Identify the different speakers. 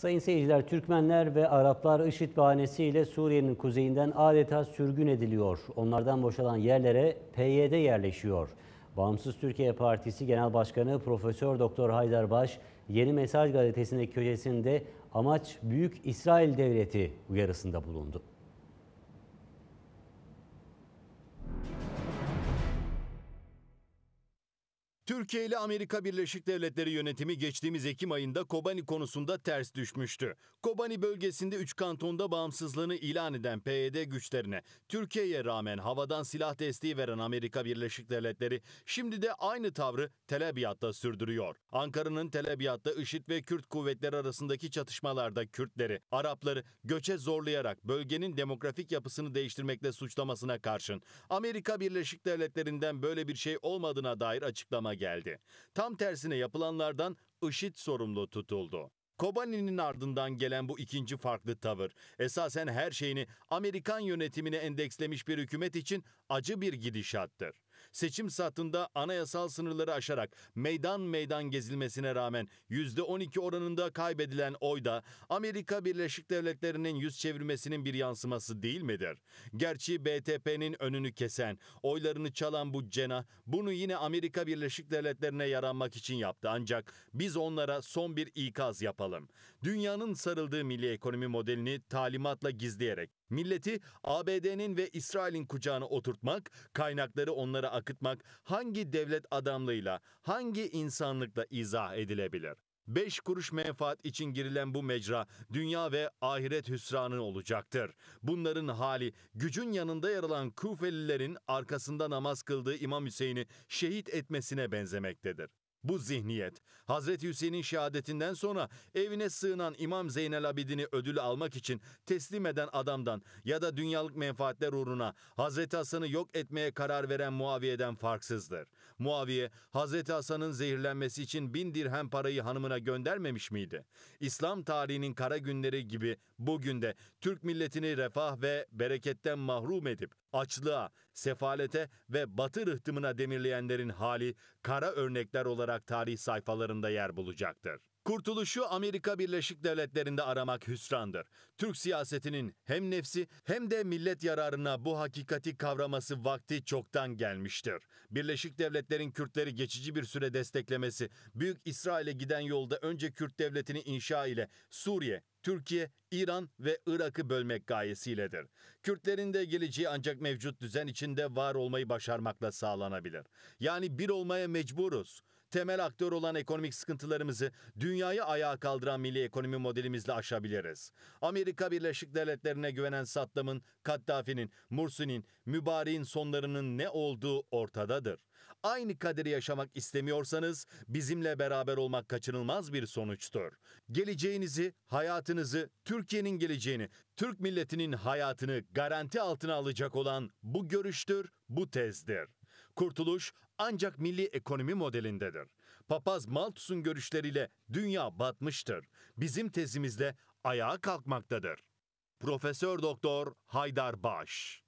Speaker 1: Sayın seyirciler, Türkmenler ve Araplar IŞİD bahanesiyle Suriye'nin kuzeyinden adeta sürgün ediliyor. Onlardan boşalan yerlere PYD yerleşiyor. Bağımsız Türkiye Partisi Genel Başkanı Profesör Doktor Haydar Baş, Yeni Mesaj gazetesindeki köşesinde amaç Büyük İsrail Devleti uyarısında bulundu.
Speaker 2: Türkiye ile Amerika Birleşik Devletleri yönetimi geçtiğimiz Ekim ayında Kobani konusunda ters düşmüştü. Kobani bölgesinde 3 kantonda bağımsızlığını ilan eden PYD güçlerine Türkiye'ye rağmen havadan silah desteği veren Amerika Birleşik Devletleri şimdi de aynı tavrı Tel Abyad'da sürdürüyor. Ankara'nın Tel Abyad'da IŞİD ve Kürt kuvvetleri arasındaki çatışmalarda Kürtleri, Arapları göçe zorlayarak bölgenin demografik yapısını değiştirmekle suçlamasına karşın Amerika Birleşik Devletleri'nden böyle bir şey olmadığına dair açıklama geldi. Tam tersine yapılanlardan IŞİD sorumlu tutuldu. Kobani'nin ardından gelen bu ikinci farklı tavır esasen her şeyini Amerikan yönetimine endekslemiş bir hükümet için acı bir gidişattır seçim saatinde anayasal sınırları aşarak meydan meydan gezilmesine rağmen %12 oranında kaybedilen oyda Amerika Birleşik Devletleri'nin yüz çevirmesinin bir yansıması değil midir? Gerçi BTP'nin önünü kesen, oylarını çalan bu cena bunu yine Amerika Birleşik Devletleri'ne yaranmak için yaptı. Ancak biz onlara son bir ikaz yapalım. Dünyanın sarıldığı milli ekonomi modelini talimatla gizleyerek Milleti ABD'nin ve İsrail'in kucağına oturtmak, kaynakları onlara akıtmak hangi devlet adamlığıyla, hangi insanlıkla izah edilebilir? Beş kuruş menfaat için girilen bu mecra dünya ve ahiret hüsranı olacaktır. Bunların hali gücün yanında yer alan Kufelilerin arkasında namaz kıldığı İmam Hüseyin'i şehit etmesine benzemektedir. Bu zihniyet, Hazreti Hüseyin'in şehadetinden sonra evine sığınan İmam Zeynel Abidin'i ödül almak için teslim eden adamdan ya da dünyalık menfaatler uğruna Hazreti Hasan'ı yok etmeye karar veren Muaviye'den farksızdır. Muaviye, Hazreti Hasan'ın zehirlenmesi için bin dirhem parayı hanımına göndermemiş miydi? İslam tarihinin kara günleri gibi bugün de Türk milletini refah ve bereketten mahrum edip açlığa, sefalete ve batı rıhtımına demirleyenlerin hali kara örnekler olarak olarak tarih sayfalarında yer bulacaktır. Kurtuluşu Amerika Birleşik Devletleri'nde aramak hüsrandır. Türk siyasetinin hem nefsi hem de millet yararına bu hakikati kavraması vakti çoktan gelmiştir. Birleşik Devletler'in Kürtleri geçici bir süre desteklemesi, Büyük İsrail'e giden yolda önce Kürt devletini inşa ile Suriye, Türkiye, İran ve Irak'ı bölmek gayesiyledir. Kürtlerin de geleceği ancak mevcut düzen içinde var olmayı başarmakla sağlanabilir. Yani bir olmaya mecburuz temel aktör olan ekonomik sıkıntılarımızı dünyayı ayağa kaldıran milli ekonomi modelimizle aşabiliriz. Amerika Birleşik Devletleri'ne güvenen Saddam'ın, Kaddafi'nin, Mursi'nin, Mübarek'in sonlarının ne olduğu ortadadır. Aynı kaderi yaşamak istemiyorsanız bizimle beraber olmak kaçınılmaz bir sonuçtur. Geleceğinizi, hayatınızı, Türkiye'nin geleceğini, Türk milletinin hayatını garanti altına alacak olan bu görüştür, bu tezdir. Kurtuluş ancak milli ekonomi modelindedir. Papaz Malthus'un görüşleriyle dünya batmıştır. Bizim tezimizle ayağa kalkmaktadır. Profesör Doktor Haydar Baş